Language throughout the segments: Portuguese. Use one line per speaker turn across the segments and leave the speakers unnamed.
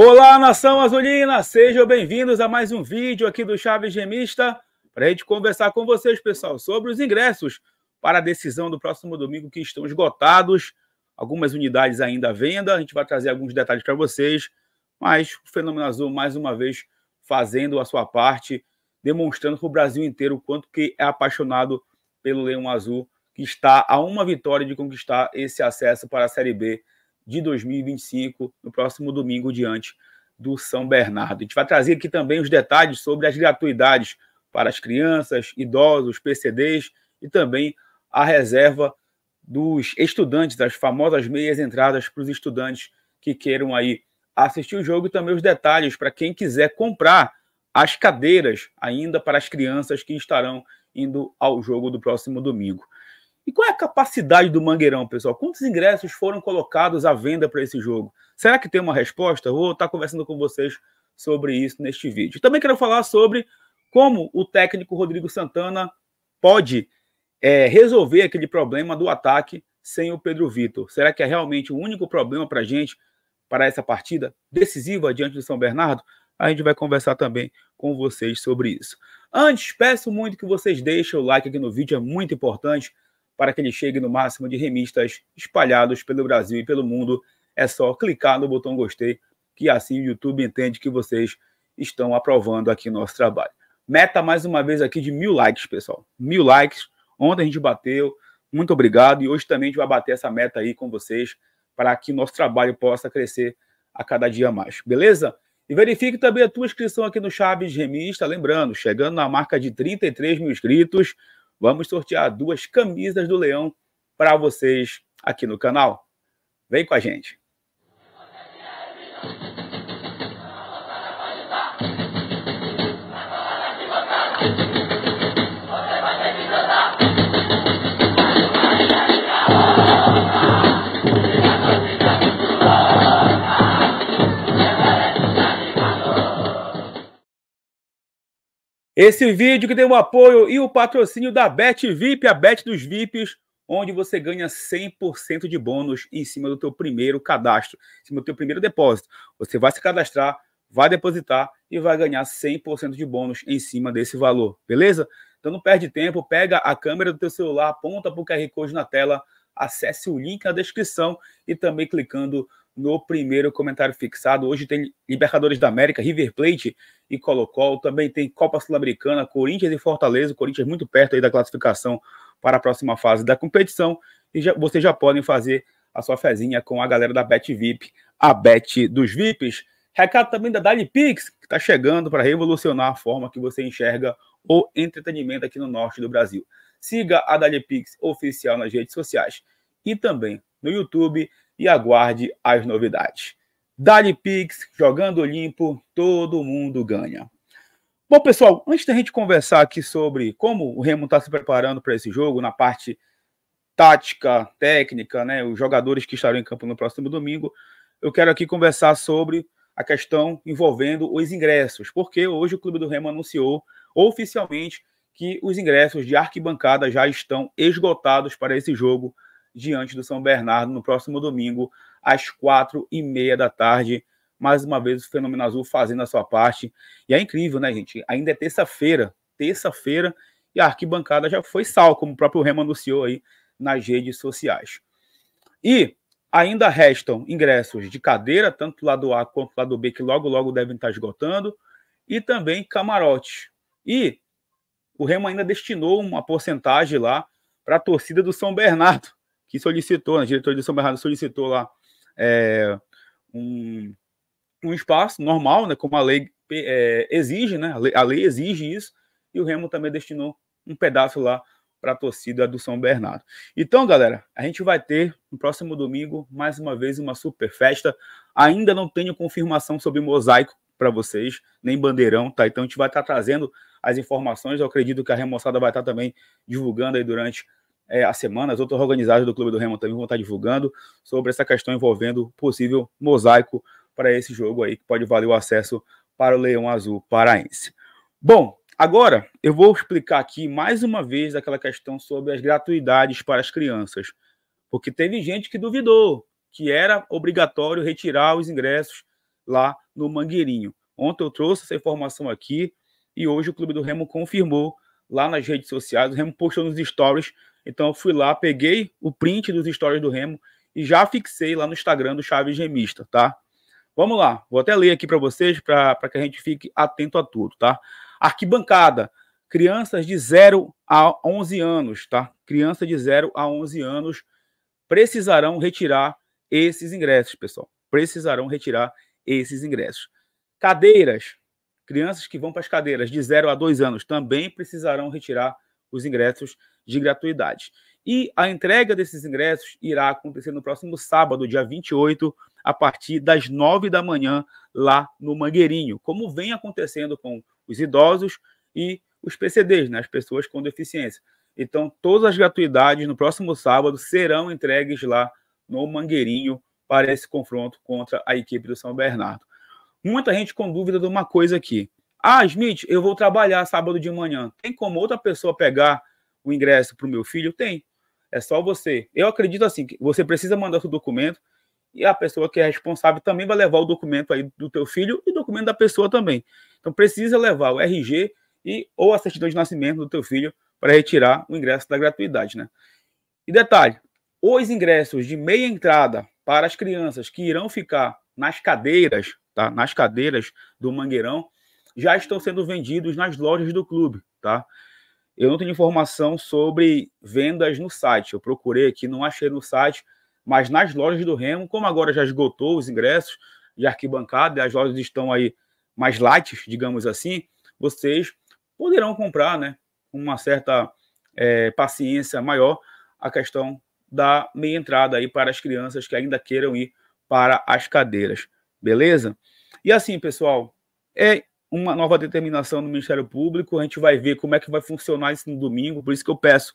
Olá, nação azulina! Sejam bem-vindos a mais um vídeo aqui do Chaves Gemista para a gente conversar com vocês, pessoal, sobre os ingressos para a decisão do próximo domingo que estão esgotados. Algumas unidades ainda à venda, a gente vai trazer alguns detalhes para vocês, mas o Fenômeno Azul, mais uma vez, fazendo a sua parte, demonstrando para o Brasil inteiro o quanto que é apaixonado pelo Leão Azul, que está a uma vitória de conquistar esse acesso para a Série B de 2025, no próximo domingo, diante do São Bernardo. A gente vai trazer aqui também os detalhes sobre as gratuidades para as crianças, idosos, PCDs e também a reserva dos estudantes, das famosas meias entradas para os estudantes que queiram aí assistir o jogo e também os detalhes para quem quiser comprar as cadeiras ainda para as crianças que estarão indo ao jogo do próximo domingo. E qual é a capacidade do Mangueirão, pessoal? Quantos ingressos foram colocados à venda para esse jogo? Será que tem uma resposta? Vou estar tá conversando com vocês sobre isso neste vídeo. Também quero falar sobre como o técnico Rodrigo Santana pode é, resolver aquele problema do ataque sem o Pedro Vitor. Será que é realmente o único problema para a gente para essa partida decisiva diante do São Bernardo? A gente vai conversar também com vocês sobre isso. Antes, peço muito que vocês deixem o like aqui no vídeo, é muito importante para que ele chegue no máximo de remistas espalhados pelo Brasil e pelo mundo. É só clicar no botão gostei, que assim o YouTube entende que vocês estão aprovando aqui nosso trabalho. Meta mais uma vez aqui de mil likes, pessoal. Mil likes. Ontem a gente bateu. Muito obrigado. E hoje também a gente vai bater essa meta aí com vocês para que nosso trabalho possa crescer a cada dia mais. Beleza? E verifique também a tua inscrição aqui no Chaves Remista. Lembrando, chegando na marca de 33 mil inscritos, vamos sortear duas camisas do Leão para vocês aqui no canal. Vem com a gente. Esse vídeo que tem o apoio e o patrocínio da Bet VIP, a Bet dos VIPs, onde você ganha 100% de bônus em cima do teu primeiro cadastro, em cima do teu primeiro depósito. Você vai se cadastrar, vai depositar e vai ganhar 100% de bônus em cima desse valor, beleza? Então não perde tempo, pega a câmera do teu celular, aponta para o QR Code na tela, acesse o link na descrição e também clicando no primeiro comentário fixado. Hoje tem Libertadores da América, River Plate e Colo-Colo. Também tem Copa Sul-Americana, Corinthians e Fortaleza. O Corinthians é muito perto aí da classificação para a próxima fase da competição. E já, vocês já podem fazer a sua fezinha com a galera da Bet VIP, a Bet dos VIPs. Recado também da Dali Pix, que está chegando para revolucionar a forma que você enxerga o entretenimento aqui no norte do Brasil. Siga a Dali Pix oficial nas redes sociais e também no YouTube e aguarde as novidades. Dali Pix, jogando limpo, todo mundo ganha. Bom, pessoal, antes da gente conversar aqui sobre como o Remo está se preparando para esse jogo, na parte tática, técnica, né, os jogadores que estarão em campo no próximo domingo, eu quero aqui conversar sobre a questão envolvendo os ingressos, porque hoje o Clube do Remo anunciou oficialmente que os ingressos de arquibancada já estão esgotados para esse jogo diante do São Bernardo no próximo domingo, às quatro e meia da tarde. Mais uma vez, o Fenômeno Azul fazendo a sua parte. E é incrível, né, gente? Ainda é terça-feira, terça-feira, e a arquibancada já foi sal, como o próprio Remo anunciou aí nas redes sociais. E ainda restam ingressos de cadeira, tanto do lado A quanto do lado B, que logo, logo devem estar esgotando, e também camarote. E o Remo ainda destinou uma porcentagem lá para a torcida do São Bernardo que solicitou, né, a diretoria de São Bernardo solicitou lá é, um, um espaço normal, né, como a lei é, exige, né, a lei, a lei exige isso, e o Remo também destinou um pedaço lá para a torcida do São Bernardo. Então, galera, a gente vai ter no próximo domingo mais uma vez uma super festa. Ainda não tenho confirmação sobre mosaico para vocês, nem bandeirão, tá? Então a gente vai estar tá trazendo as informações. Eu acredito que a remoçada vai estar tá também divulgando aí durante é, a semana, as outras organizações do Clube do Remo também vão estar divulgando sobre essa questão envolvendo possível mosaico para esse jogo aí, que pode valer o acesso para o Leão Azul Paraense. Bom, agora eu vou explicar aqui mais uma vez aquela questão sobre as gratuidades para as crianças, porque teve gente que duvidou que era obrigatório retirar os ingressos lá no Mangueirinho. Ontem eu trouxe essa informação aqui e hoje o Clube do Remo confirmou lá nas redes sociais. O Remo postou nos stories então eu fui lá, peguei o print dos stories do Remo e já fixei lá no Instagram do Chaves Remista, tá? Vamos lá, vou até ler aqui para vocês, para que a gente fique atento a tudo, tá? Arquibancada, crianças de 0 a 11 anos, tá? Crianças de 0 a 11 anos precisarão retirar esses ingressos, pessoal. Precisarão retirar esses ingressos. Cadeiras, crianças que vão para as cadeiras de 0 a 2 anos também precisarão retirar os ingressos de gratuidade. E a entrega desses ingressos irá acontecer no próximo sábado, dia 28, a partir das 9 da manhã, lá no Mangueirinho, como vem acontecendo com os idosos e os PCDs, né, as pessoas com deficiência. Então, todas as gratuidades no próximo sábado serão entregues lá no Mangueirinho para esse confronto contra a equipe do São Bernardo. Muita gente com dúvida de uma coisa aqui. Ah, Smith, eu vou trabalhar sábado de manhã. Tem como outra pessoa pegar o ingresso para o meu filho? Tem. É só você. Eu acredito assim, que você precisa mandar seu documento e a pessoa que é responsável também vai levar o documento aí do teu filho e o documento da pessoa também. Então precisa levar o RG e ou a certidão de nascimento do teu filho para retirar o ingresso da gratuidade, né? E detalhe, os ingressos de meia entrada para as crianças que irão ficar nas cadeiras, tá? Nas cadeiras do Mangueirão, já estão sendo vendidos nas lojas do clube, tá? Eu não tenho informação sobre vendas no site. Eu procurei aqui, não achei no site, mas nas lojas do Remo, como agora já esgotou os ingressos de arquibancada, as lojas estão aí mais light, digamos assim, vocês poderão comprar, né? Com uma certa é, paciência maior, a questão da meia entrada aí para as crianças que ainda queiram ir para as cadeiras, beleza? E assim, pessoal, é uma nova determinação do Ministério Público. A gente vai ver como é que vai funcionar isso no domingo. Por isso que eu peço,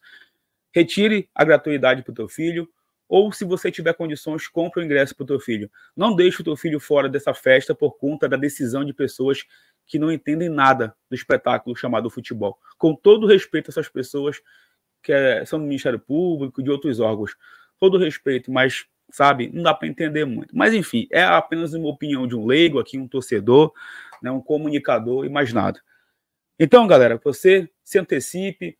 retire a gratuidade para o teu filho, ou se você tiver condições, compre o ingresso para o teu filho. Não deixe o teu filho fora dessa festa por conta da decisão de pessoas que não entendem nada do espetáculo chamado futebol. Com todo respeito a essas pessoas que é, são do Ministério Público e de outros órgãos, todo respeito, mas sabe, não dá para entender muito. Mas enfim, é apenas uma opinião de um leigo aqui, um torcedor, né, um comunicador e mais nada. Então, galera, você se antecipe.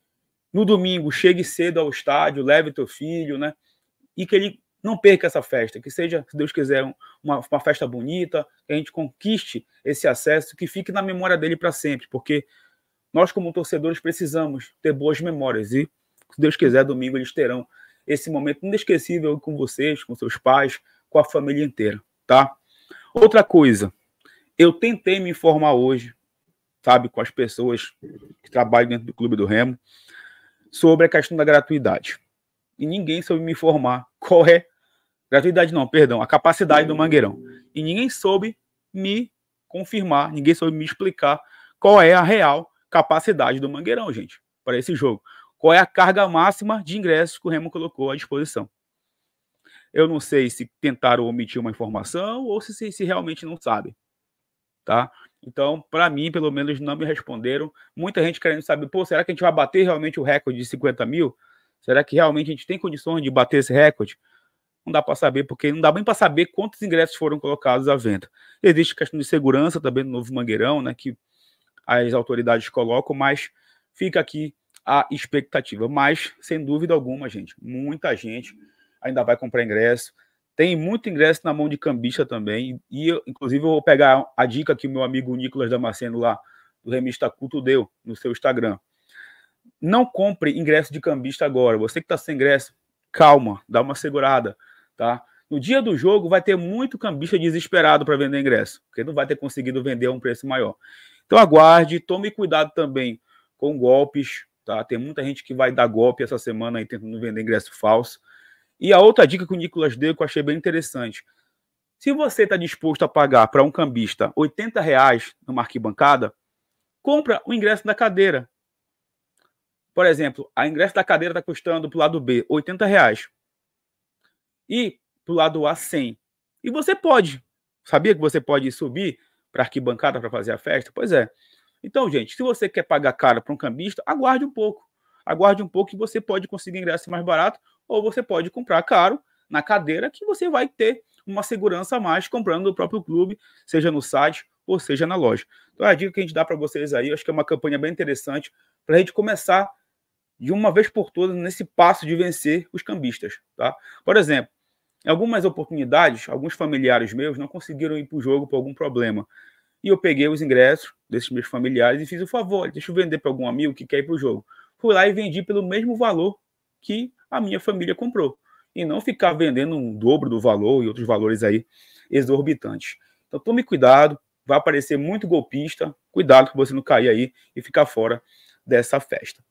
No domingo, chegue cedo ao estádio, leve teu filho, né? E que ele não perca essa festa, que seja, se Deus quiser, uma, uma festa bonita, que a gente conquiste esse acesso, que fique na memória dele para sempre, porque nós, como torcedores, precisamos ter boas memórias. E, se Deus quiser, domingo eles terão esse momento inesquecível com vocês, com seus pais, com a família inteira, tá? Outra coisa, eu tentei me informar hoje, sabe, com as pessoas que trabalham dentro do Clube do Remo, sobre a questão da gratuidade. E ninguém soube me informar qual é. Gratuidade não, perdão, a capacidade do Mangueirão. E ninguém soube me confirmar, ninguém soube me explicar qual é a real capacidade do Mangueirão, gente, para esse jogo. Qual é a carga máxima de ingressos que o Remo colocou à disposição? Eu não sei se tentaram omitir uma informação ou se, se, se realmente não sabem tá? Então, para mim, pelo menos, não me responderam. Muita gente querendo saber, pô, será que a gente vai bater realmente o recorde de 50 mil? Será que realmente a gente tem condições de bater esse recorde? Não dá para saber, porque não dá bem para saber quantos ingressos foram colocados à venda. Existe questão de segurança também no Novo Mangueirão, né, que as autoridades colocam, mas fica aqui a expectativa. Mas, sem dúvida alguma, gente, muita gente ainda vai comprar ingresso, tem muito ingresso na mão de cambista também. E, inclusive, eu vou pegar a dica que o meu amigo Nicolas Damasceno, lá do Remista Culto, deu no seu Instagram. Não compre ingresso de cambista agora. Você que está sem ingresso, calma, dá uma segurada, tá? No dia do jogo, vai ter muito cambista desesperado para vender ingresso, porque não vai ter conseguido vender a um preço maior. Então, aguarde, tome cuidado também com golpes, tá? Tem muita gente que vai dar golpe essa semana aí tentando vender ingresso falso. E a outra dica que o Nicolas deu, que eu achei bem interessante. Se você está disposto a pagar para um cambista 80 reais numa arquibancada, compra o ingresso da cadeira. Por exemplo, a ingresso da cadeira está custando para o lado B 80 reais e para o lado A 100. E você pode. Sabia que você pode subir para a arquibancada para fazer a festa? Pois é. Então, gente, se você quer pagar caro para um cambista, aguarde um pouco. Aguarde um pouco que você pode conseguir ingresso mais barato ou você pode comprar caro na cadeira, que você vai ter uma segurança a mais comprando do próprio clube, seja no site ou seja na loja. Então, é a dica que a gente dá para vocês aí, acho que é uma campanha bem interessante para a gente começar de uma vez por todas nesse passo de vencer os cambistas, tá? Por exemplo, em algumas oportunidades, alguns familiares meus não conseguiram ir para o jogo por algum problema. E eu peguei os ingressos desses meus familiares e fiz o favor, deixa eu vender para algum amigo que quer ir para o jogo. Fui lá e vendi pelo mesmo valor que a minha família comprou. E não ficar vendendo um dobro do valor e outros valores aí exorbitantes. Então tome cuidado, vai aparecer muito golpista, cuidado para você não cair aí e ficar fora dessa festa.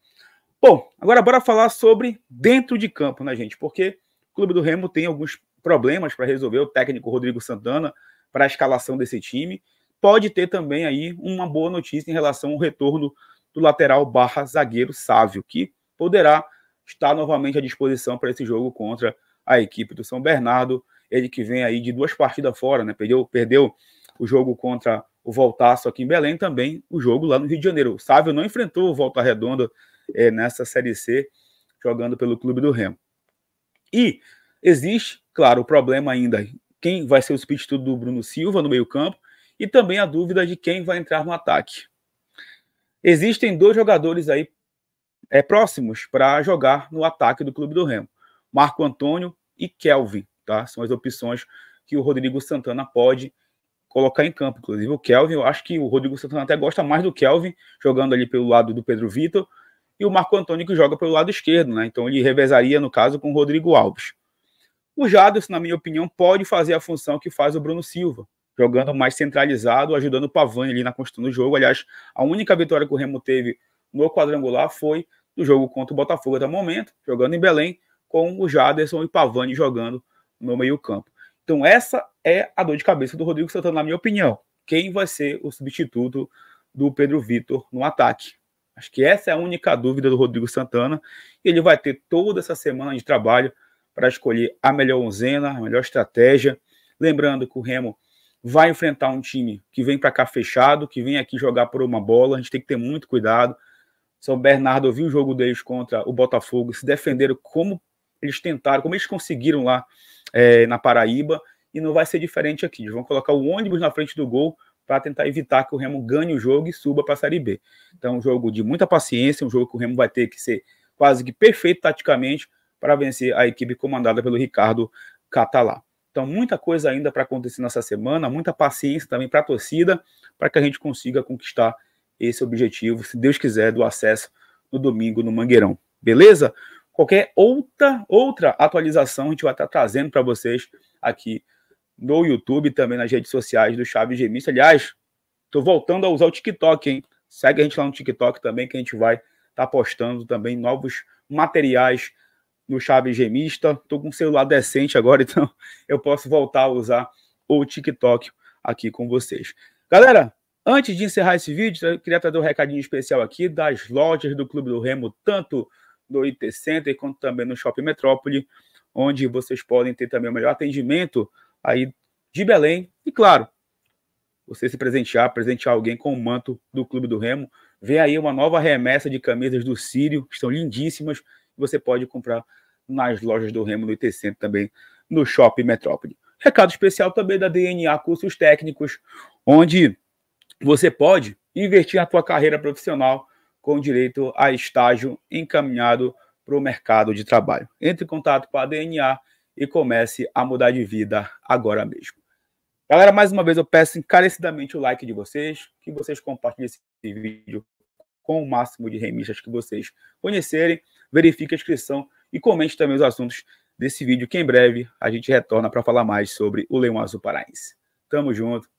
Bom, agora bora falar sobre dentro de campo, né, gente? Porque o Clube do Remo tem alguns problemas para resolver, o técnico Rodrigo Santana, para a escalação desse time. Pode ter também aí uma boa notícia em relação ao retorno do lateral barra zagueiro Sávio, que poderá está novamente à disposição para esse jogo contra a equipe do São Bernardo. Ele que vem aí de duas partidas fora, né? Perdeu, perdeu o jogo contra o Voltaço aqui em Belém, também o jogo lá no Rio de Janeiro. O Sávio não enfrentou o Volta Redonda é, nessa Série C, jogando pelo Clube do Remo. E existe, claro, o problema ainda: quem vai ser o substituto do Bruno Silva no meio-campo e também a dúvida de quem vai entrar no ataque. Existem dois jogadores aí é, próximos para jogar no ataque do clube do Remo. Marco Antônio e Kelvin, tá? São as opções que o Rodrigo Santana pode colocar em campo. Inclusive, o Kelvin, eu acho que o Rodrigo Santana até gosta mais do Kelvin, jogando ali pelo lado do Pedro Vitor, e o Marco Antônio que joga pelo lado esquerdo, né? Então ele revezaria, no caso, com o Rodrigo Alves. O Jadson, na minha opinião, pode fazer a função que faz o Bruno Silva, jogando mais centralizado, ajudando o Pavani ali na construção do jogo. Aliás, a única vitória que o Remo teve no quadrangular foi do jogo contra o Botafogo até o momento, jogando em Belém, com o Jaderson e Pavani jogando no meio-campo. Então, essa é a dor de cabeça do Rodrigo Santana, na minha opinião. Quem vai ser o substituto do Pedro Vitor no ataque? Acho que essa é a única dúvida do Rodrigo Santana. Ele vai ter toda essa semana de trabalho para escolher a melhor onzena, a melhor estratégia. Lembrando que o Remo vai enfrentar um time que vem para cá fechado, que vem aqui jogar por uma bola. A gente tem que ter muito cuidado. São Bernardo, viu o jogo deles contra o Botafogo, se defenderam como eles tentaram, como eles conseguiram lá é, na Paraíba, e não vai ser diferente aqui. Eles vão colocar o ônibus na frente do gol para tentar evitar que o Remo ganhe o jogo e suba para a Série B. Então, um jogo de muita paciência, um jogo que o Remo vai ter que ser quase que perfeito taticamente para vencer a equipe comandada pelo Ricardo Catalá. Então, muita coisa ainda para acontecer nessa semana, muita paciência também para a torcida, para que a gente consiga conquistar esse é o objetivo, se Deus quiser, do acesso no domingo no Mangueirão. Beleza? Qualquer outra, outra atualização a gente vai estar trazendo para vocês aqui no YouTube, também nas redes sociais do Chaves Gemista. Aliás, estou voltando a usar o TikTok, hein? Segue a gente lá no TikTok também, que a gente vai estar tá postando também novos materiais no Chaves Gemista. Estou com um celular decente agora, então eu posso voltar a usar o TikTok aqui com vocês. Galera, Antes de encerrar esse vídeo, eu queria trazer um recadinho especial aqui das lojas do Clube do Remo, tanto no IT Center quanto também no Shopping Metrópole, onde vocês podem ter também o melhor atendimento aí de Belém. E claro, você se presentear, presentear alguém com o manto do Clube do Remo. Vem aí uma nova remessa de camisas do Sírio, que estão lindíssimas. Você pode comprar nas lojas do Remo, no IT Center também, no Shopping Metrópole. Recado especial também da DNA Cursos Técnicos, onde você pode investir na tua carreira profissional com direito a estágio encaminhado para o mercado de trabalho. Entre em contato com a DNA e comece a mudar de vida agora mesmo. Galera, mais uma vez eu peço encarecidamente o like de vocês, que vocês compartilhem esse vídeo com o máximo de remistas que vocês conhecerem, verifique a inscrição e comente também os assuntos desse vídeo, que em breve a gente retorna para falar mais sobre o Leão Azul Paraense. Tamo junto